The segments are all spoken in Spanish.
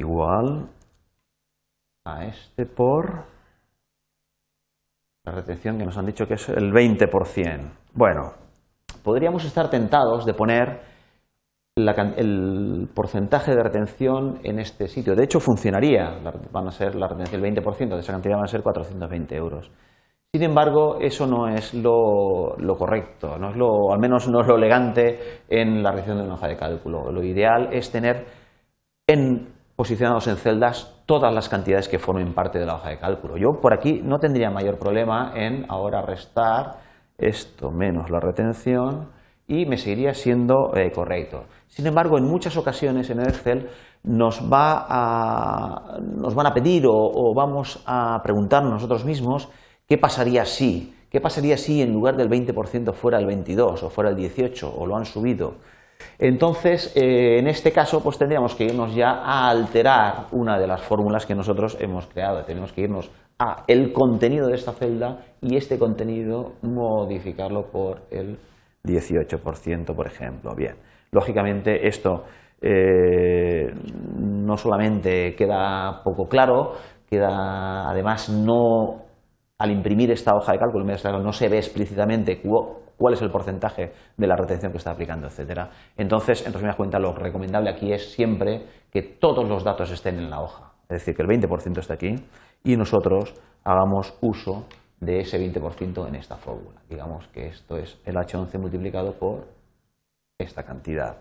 igual a este por la retención que nos han dicho que es el 20%. Bueno, podríamos estar tentados de poner el porcentaje de retención en este sitio. De hecho, funcionaría. Van a ser la retención del 20% de esa cantidad van a ser 420 euros. Sin embargo, eso no es lo, correcto, no es lo, al menos no es lo elegante en la región de una hoja de cálculo. Lo ideal es tener en posicionados en celdas todas las cantidades que formen parte de la hoja de cálculo. Yo por aquí no tendría mayor problema en ahora restar esto menos la retención y me seguiría siendo eh, correcto. Sin embargo, en muchas ocasiones en Excel nos, van a pedir o, o vamos a preguntarnos nosotros mismos qué pasaría si, qué pasaría si en lugar del 20% fuera el 22 o fuera el 18 o lo han subido entonces, eh, en este caso, pues tendríamos que irnos ya a alterar una de las fórmulas que nosotros hemos creado. Tenemos que irnos a el contenido de esta celda y este contenido modificarlo por el 18%, por ejemplo. Bien, lógicamente esto eh, no solamente queda poco claro, queda además no al imprimir esta hoja de cálculo, no se ve explícitamente cuál es el porcentaje de la retención que está aplicando, etcétera. Entonces, en resumidas cuenta lo recomendable aquí es siempre que todos los datos estén en la hoja, es decir, que el 20% esté aquí y nosotros hagamos uso de ese 20% en esta fórmula. Digamos que esto es el H11 multiplicado por esta cantidad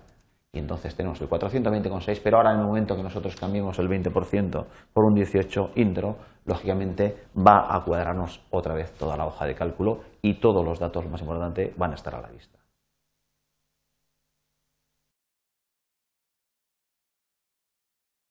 y entonces tenemos el 420,6, pero ahora en el momento que nosotros cambiemos el 20% por un 18 intro, lógicamente va a cuadrarnos otra vez toda la hoja de cálculo y todos los datos, más importante, van a estar a la vista.